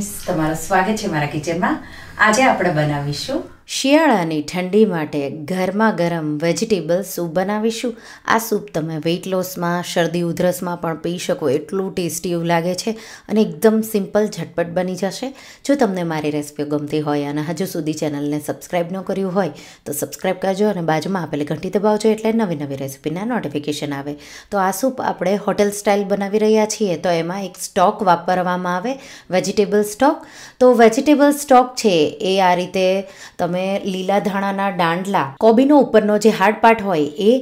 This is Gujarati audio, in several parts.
ફ્રેન્ડ્સ તમારું સ્વાગત છે મારા કિચનમાં આજે આપણે બનાવીશું શિયાળાની ઠંડી માટે ઘરમાં ગરમ વેજીટેબલ સૂપ બનાવીશું આ સૂપ તમે વેઇટ લોસમાં શરદી ઉધરસમાં પણ પી શકો એટલું ટેસ્ટી એવું લાગે છે અને એકદમ સિમ્પલ ઝટપટ બની જશે જો તમને મારી રેસીપીઓ ગમતી હોય અને હજુ સુધી ચેનલને સબસ્ક્રાઈબ ન કર્યું હોય તો સબસ્ક્રાઈબ કરજો અને બાજુમાં આપેલી ઘંટી દબાવજો એટલે નવી નવી રેસીપીના નોટિફિકેશન આવે તો આ સૂપ આપણે હોટેલ સ્ટાઇલ બનાવી રહ્યા છીએ તો એમાં એક સ્ટોક વાપરવામાં આવે વેજીટેબલ સ્ટોક તો વેજીટેબલ સ્ટોક છે એ આ રીતે તમે આપણે લીલા ધાણાના દાંડલા કોબીનો ઉપરનો જે હાર્ડ પાર્ટ હોય એ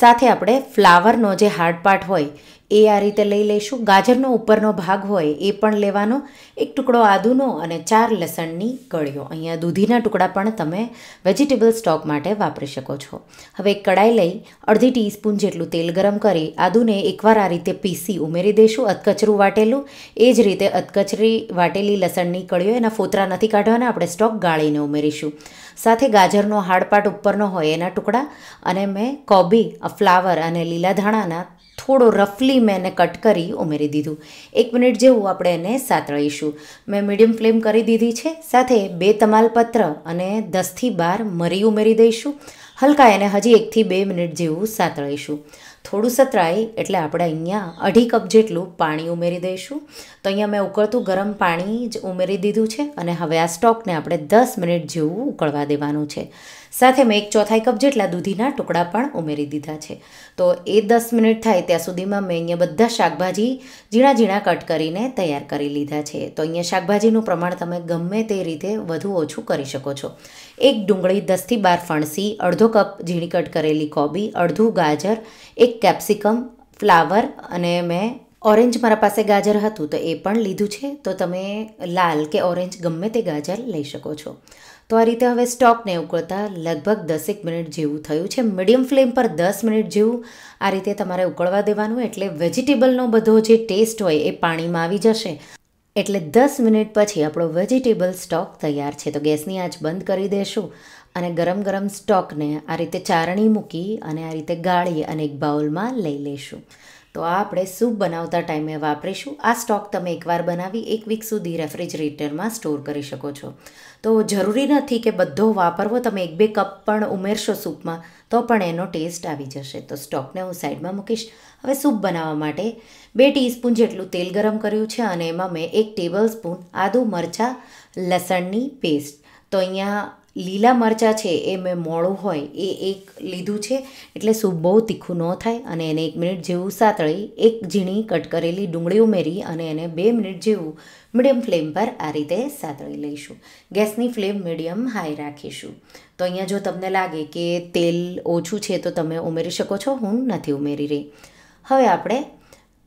સાથે આપણે ફ્લાવરનો જે હાર્ડ પાર્ટ હોય એ આ રીતે લઈ લઈશું ગાજરનો ઉપરનો ભાગ હોય એ પણ લેવાનો એક ટુકડો આદુનો અને ચાર લસણની કળીઓ અહીંયા દૂધીના ટુકડા પણ તમે વેજીટેબલ સ્ટોક માટે વાપરી શકો છો હવે એક કડાઈ લઈ અડધી ટીસ્પૂન જેટલું તેલ ગરમ કરી આદુને એકવાર આ રીતે પીસી ઉમેરી દઈશું અધકચરું વાટેલું એ જ રીતે અધકચરી વાટેલી લસણની કળીઓ એના ફોતરા નથી કાઢવાના આપણે સ્ટોક ગાળીને ઉમેરીશું સાથે ગાજરનો હાડપાટ ઉપરનો હોય એના ટુકડા અને મેં કોબી ફ્લાવર અને લીલા ધાણાના થોડો રફલી મેં એને કટ કરી ઉમેરી દીધું એક મિનિટ જેવું આપણે એને સાતળીશું મેં મીડિયમ ફ્લેમ કરી દીધી છે સાથે બે તમાલપત્ર અને દસથી બાર મરી ઉમેરી દઈશું હલકા એને હજી એકથી બે મિનિટ જેવું સાતળીશું થોડું સતરાય એટલે આપણે અહીંયા અઢી કપ જેટલું પાણી ઉમેરી દઈશું તો અહીંયા મેં ઉકળતું ગરમ પાણી જ ઉમેરી દીધું છે અને હવે આ સ્ટોકને આપણે દસ મિનિટ જેવું ઉકળવા દેવાનું છે સાથે મેં એક ચોથાઈ કપ જેટલા દૂધીના ટુકડા પણ ઉમેરી દીધા છે તો એ દસ મિનિટ થાય ત્યાં સુધીમાં મેં અહીંયા બધા શાકભાજી ઝીણા ઝીણા કટ કરીને તૈયાર કરી લીધા છે તો અહીંયા શાકભાજીનું પ્રમાણ તમે ગમે તે રીતે વધુ ઓછું કરી શકો છો એક ડુંગળી દસથી બાર ફણસી અડધો કપ ઝીણી કટ કરેલી કોબી અડધું ગાજર એક એક કેપ્સિકમ ફ્લાવર અને મેં ઓરેન્જ મારા પાસે ગાજર હતું તો એ પણ લીધું છે તો તમે લાલ કે ઓરેન્જ ગમે તે ગાજર લઈ શકો છો તો આ રીતે હવે સ્ટોકને ઉકળતા લગભગ દસેક મિનિટ જેવું થયું છે મીડિયમ ફ્લેમ પર દસ મિનિટ જેવું આ રીતે તમારે ઉકળવા દેવાનું એટલે વેજીટેબલનો બધો જે ટેસ્ટ હોય એ પાણીમાં આવી જશે એટલે દસ મિનિટ પછી આપણો વેજીટેબલ સ્ટોક તૈયાર છે તો ગેસની આંચ બંધ કરી દેશું અને ગરમ ગરમ સ્ટોકને આ રીતે ચારણી મૂકી અને આ રીતે ગાળી અને એક બાઉલમાં લઈ લઈશું તો આ આપણે સૂપ બનાવતા ટાઈમે વાપરીશું આ સ્ટોક તમે એકવાર બનાવી એક વીક સુધી રેફ્રિજરેટરમાં સ્ટોર કરી શકો છો તો જરૂરી નથી કે બધો વાપરવો તમે એક બે કપ પણ ઉમેરશો સૂપમાં તો પણ એનો ટેસ્ટ આવી જશે તો સ્ટોકને હું સાઈડમાં મૂકીશ હવે સૂપ બનાવવા માટે બે ટીસ્પૂન જેટલું તેલ ગરમ કર્યું છે અને એમાં મેં એક ટેબલ સ્પૂન આદું મરચાં લસણની પેસ્ટ તો અહીંયા લીલા મરચાં છે એ મેં મોળું હોય એ એક લીધું છે એટલે સૂપ બહુ તીખું ન થાય અને એને એક મિનિટ જેવું સાતળી એક ઝીણી કટ કરેલી ડુંગળી ઉમેરી અને એને બે મિનિટ જેવું મીડિયમ ફ્લેમ પર આ રીતે સાતળી લઈશું ગેસની ફ્લેમ મીડિયમ હાઈ રાખીશું તો અહીંયા જો તમને લાગે કે તેલ ઓછું છે તો તમે ઉમેરી શકો છો હું નથી ઉમેરી રહી હવે આપણે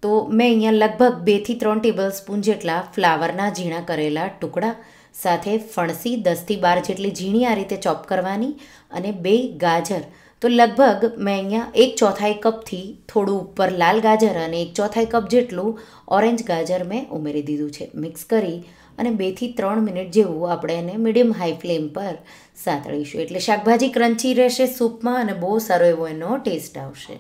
તો મેં અહીંયા લગભગ બેથી ત્રણ ટેબલ સ્પૂન જેટલા ફ્લાવરના ઝીણા કરેલા ટુકડા સાથે ફણસી દસથી બાર જેટલી ઝીણી આ રીતે ચોપ કરવાની અને બે ગાજર તો લગભગ મેં અહીંયા એક ચોથાઈ કપથી થોડું ઉપર લાલ ગાજર અને એક ચોથાઈ કપ જેટલું ઓરેન્જ ગાજર મેં ઉમેરી દીધું છે મિક્સ કરી અને બેથી ત્રણ મિનિટ જેવું આપણે એને મીડિયમ હાઈ ફ્લેમ પર સાતળીશું એટલે શાકભાજી ક્રન્ચી રહેશે સૂપમાં અને બહુ સારો એવો એનો ટેસ્ટ આવશે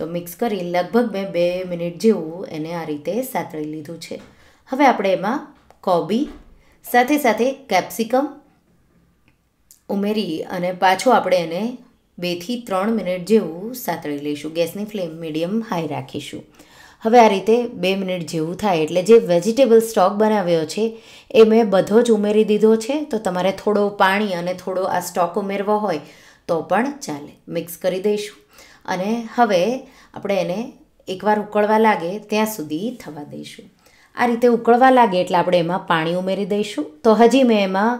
તો મિક્સ કરી લગભગ મેં બે મિનિટ જેવું એને આ રીતે સાતળી લીધું છે હવે આપણે એમાં કોબી સાથે સાથે કેપ્સિકમ ઉમેરી અને પાછો આપણે એને બેથી ત્રણ મિનિટ જેવું સાતળી લઈશું ગેસની ફ્લેમ મીડિયમ હાઈ રાખીશું હવે આ રીતે બે મિનિટ જેવું થાય એટલે જે વેજીટેબલ સ્ટોક બનાવ્યો છે એ મેં બધો જ ઉમેરી દીધો છે તો તમારે થોડો પાણી અને થોડો આ સ્ટોક ઉમેરવો હોય તો પણ ચાલે મિક્સ કરી દઈશું અને હવે આપણે એને એકવાર ઉકળવા લાગે ત્યાં સુધી થવા દઈશું આ રીતે ઉકળવા લાગે એટલે આપણે એમાં પાણી ઉમેરી દઈશું તો હજી મેં એમાં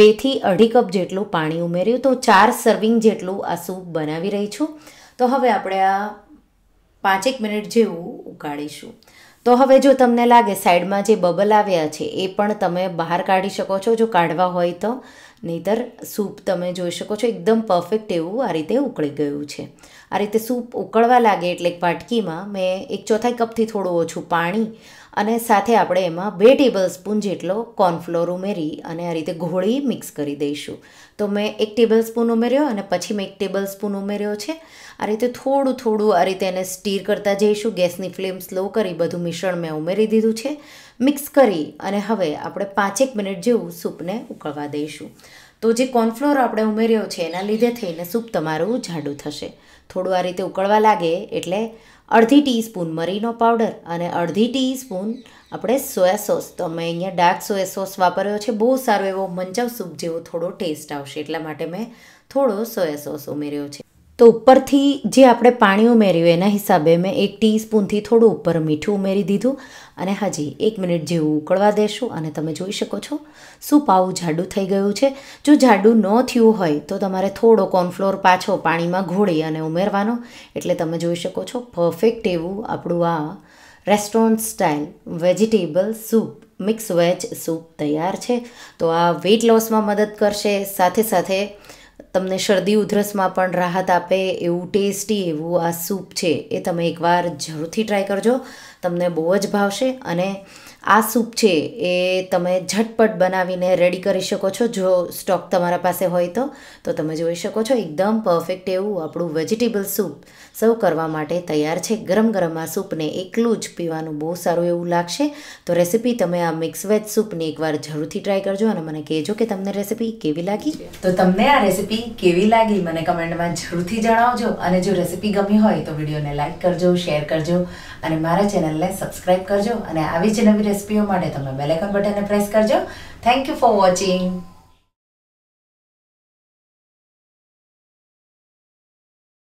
બેથી અઢી કપ જેટલું પાણી ઉમેર્યું તો ચાર સર્વિંગ જેટલું આ સૂપ બનાવી રહી છું તો હવે આપણે આ પાંચેક મિનિટ જેવું ઉકાળીશું તો હવે જો તમને લાગે સાઈડમાં જે બબલ આવ્યા છે એ પણ તમે બહાર કાઢી શકો છો જો કાઢવા હોય તો નહીતર સૂપ તમે જોઈ શકો છો એકદમ પરફેક્ટ એવું આ રીતે ઉકળી ગયું છે આ રીતે સૂપ ઉકળવા લાગે એટલે એક પાટકીમાં મેં એક ચોથાઈ કપથી થોડું ઓછું પાણી અને સાથે આપણે એમાં બે ટેબલ સ્પૂન જેટલો કોર્નફ્લોર ઉમેરી અને આ રીતે ઘોળી મિક્સ કરી દઈશું તો મેં એક ટેબલ સ્પૂન ઉમેર્યો અને પછી મેં એક ટેબલ સ્પૂન ઉમેર્યો છે આ રીતે થોડું થોડું આ રીતે એને સ્ટીર કરતા જઈશું ગેસની ફ્લેમ સ્લો કરી બધું મિશ્રણ મેં ઉમેરી દીધું છે મિક્સ કરી અને હવે આપણે પાંચેક મિનિટ જેવું સૂપને ઉકળવા દઈશું તો જે કોર્નફ્લોર આપણે ઉમેર્યો છે એના લીધે થઈને સૂપ તમારું જાડું થશે થોડું આ રીતે ઉકળવા લાગે એટલે અડધી ટીસ્પૂન મરીનો પાવડર અને અડધી ટીસ્પૂન આપણે સોયા સોસ તો મેં અહીંયા ડાર્ક સોયા સોસ વાપર્યો છે બહુ સારો એવો મંચાવ સૂપ જેવો થોડો ટેસ્ટ આવશે એટલા માટે મેં થોડો સોયા સોસ ઉમેર્યો છે તો ઉપરથી જે આપણે પાણી ઉમેર્યું એના હિસાબે મેં એક ટીસ્પૂનથી થોડું ઉપર મીઠું ઉમેરી દીધું અને હજી એક મિનિટ જેવું ઉકળવા દેશું અને તમે જોઈ શકો છો શું પાવું જાડું થઈ ગયું છે જો જાડું ન થયું હોય તો તમારે થોડો કોર્નફ્લોર પાછો પાણીમાં ઘોળી અને ઉમેરવાનો એટલે તમે જોઈ શકો છો પરફેક્ટ એવું આપણું આ restaurant style vegetable soup mix veg soup તૈયાર છે તો આ વેઇટ લોસમાં મદદ કરશે સાથે સાથે તમને શરદી ઉધરસમાં પણ રાહત આપે એવું ટેસ્ટી એવું આ સૂપ છે એ તમે એકવાર જરૂરથી ટ્રાય કરજો તમને બહુ જ ભાવશે અને આ સૂપ છે એ તમે ઝટપટ બનાવીને રેડી કરી શકો છો જો સ્ટોક તમારા પાસે હોય તો તો તમે જોઈ શકો છો એકદમ પરફેક્ટ એવું આપણું વેજીટેબલ સૂપ સર્વ કરવા માટે તૈયાર છે ગરમ ગરમ આ સૂપને એકલું જ પીવાનું બહુ સારું એવું લાગશે તો રેસીપી તમે આ મિક્સ વેજ સૂપની એકવાર જરૂરથી ટ્રાય કરજો અને મને કહેજો કે તમને રેસીપી કેવી લાગી તો તમને આ રેસીપી કેવી લાગી મને કમેન્ટમાં જરૂરથી જણાવજો અને જો રેસીપી ગમી હોય તો વિડીયોને લાઇક કરજો શેર કરજો અને મારા ચેનલને સબસ્ક્રાઈબ કરજો અને આવી જ નવી રેસિપીઓ માટે તમે બેલેકન બટનને પ્રેસ કરજો થેન્ક યુ ફોર વોચિંગ